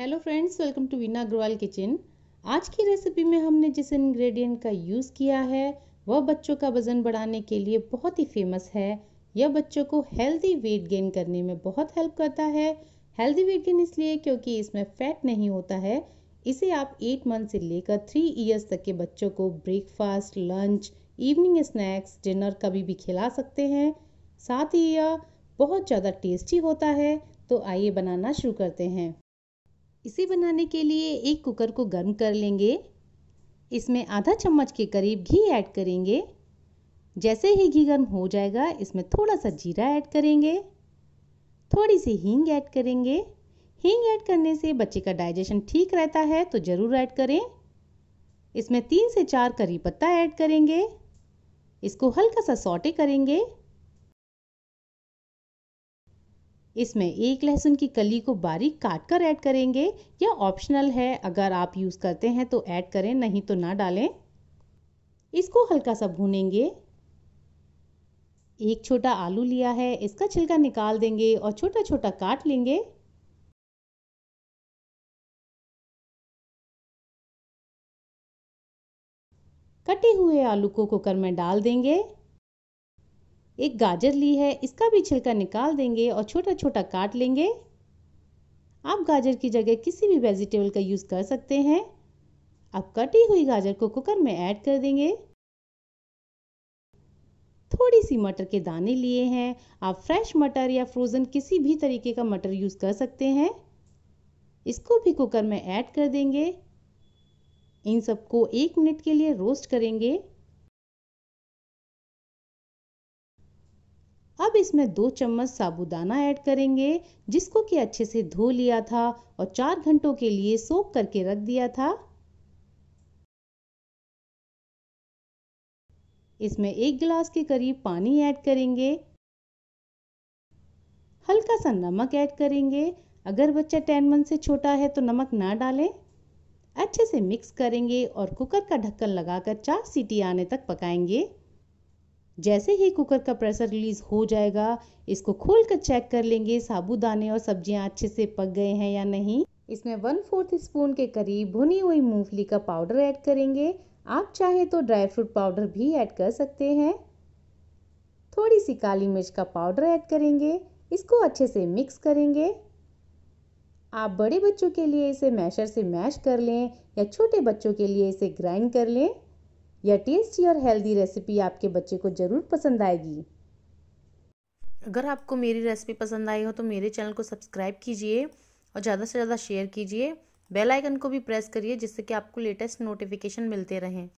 hello friends welcome to Veena Agarwal kitchen आज की recipe में हमने जिस इंग्रेडिएंट का यूज़ किया है वह बच्चों का वज़न बढ़ाने के लिए बहुत ही फेमस है यह बच्चों को हेल्दी वेट गेन करने में बहुत हेल्प करता है हेल्दी वेट गेन इसलिए क्योंकि इसमें फैट नहीं होता है इसे आप एट मंथ से लेकर थ्री ईयर्स तक के बच्चों को breakfast lunch evening snacks dinner कभी भी खिला सकते हैं साथ ही यह बहुत ज़्यादा टेस्टी होता है तो आइए बनाना शुरू करते हैं इसे बनाने के लिए एक कुकर को गर्म कर लेंगे इसमें आधा चम्मच के करीब घी ऐड करेंगे जैसे ही घी गर्म हो जाएगा इसमें थोड़ा सा जीरा ऐड करेंगे थोड़ी सी हींग ऐड करेंगे हींग ऐड करने से बच्चे का डाइजेशन ठीक रहता है तो ज़रूर ऐड करें इसमें तीन से चार करी पत्ता ऐड करेंगे इसको हल्का सा सॉटे करेंगे इसमें एक लहसुन की कली को बारीक काट कर ऐड करेंगे या ऑप्शनल है अगर आप यूज़ करते हैं तो ऐड करें नहीं तो ना डालें इसको हल्का सा भूनेंगे एक छोटा आलू लिया है इसका छिलका निकाल देंगे और छोटा छोटा काट लेंगे कटे हुए आलू को कुकर में डाल देंगे एक गाजर ली है इसका भी छिलका निकाल देंगे और छोटा छोटा काट लेंगे आप गाजर की जगह किसी भी वेजिटेबल का यूज़ कर सकते हैं अब कटी हुई गाजर को कुकर में ऐड कर देंगे थोड़ी सी मटर के दाने लिए हैं आप फ्रेश मटर या फ्रोज़न किसी भी तरीके का मटर यूज़ कर सकते हैं इसको भी कुकर में ऐड कर देंगे इन सबको एक मिनट के लिए रोस्ट करेंगे अब इसमें दो चम्मच साबुदाना ऐड करेंगे जिसको कि अच्छे से धो लिया था और चार घंटों के लिए सोख करके रख दिया था इसमें एक गिलास के करीब पानी ऐड करेंगे हल्का सा नमक ऐड करेंगे अगर बच्चा टेन मंथ से छोटा है तो नमक ना डालें अच्छे से मिक्स करेंगे और कुकर का ढक्कन लगाकर चार सीटी आने तक पकाएंगे जैसे ही कुकर का प्रेशर रिलीज़ हो जाएगा इसको खोल कर चेक कर लेंगे साबुदाने और सब्जियां अच्छे से पक गए हैं या नहीं इसमें वन फोर्थ स्पून के करीब भुनी हुई मूंगफली का पाउडर ऐड करेंगे आप चाहे तो ड्राई फ्रूट पाउडर भी ऐड कर सकते हैं थोड़ी सी काली मिर्च का पाउडर ऐड करेंगे इसको अच्छे से मिक्स करेंगे आप बड़े बच्चों के लिए इसे मैशर से मैश कर लें या छोटे बच्चों के लिए इसे ग्राइंड कर लें यह टेस्टी और हेल्दी रेसिपी आपके बच्चे को ज़रूर पसंद आएगी अगर आपको मेरी रेसिपी पसंद आई हो तो मेरे चैनल को सब्सक्राइब कीजिए और ज़्यादा से ज़्यादा शेयर कीजिए बेल आइकन को भी प्रेस करिए जिससे कि आपको लेटेस्ट नोटिफिकेशन मिलते रहें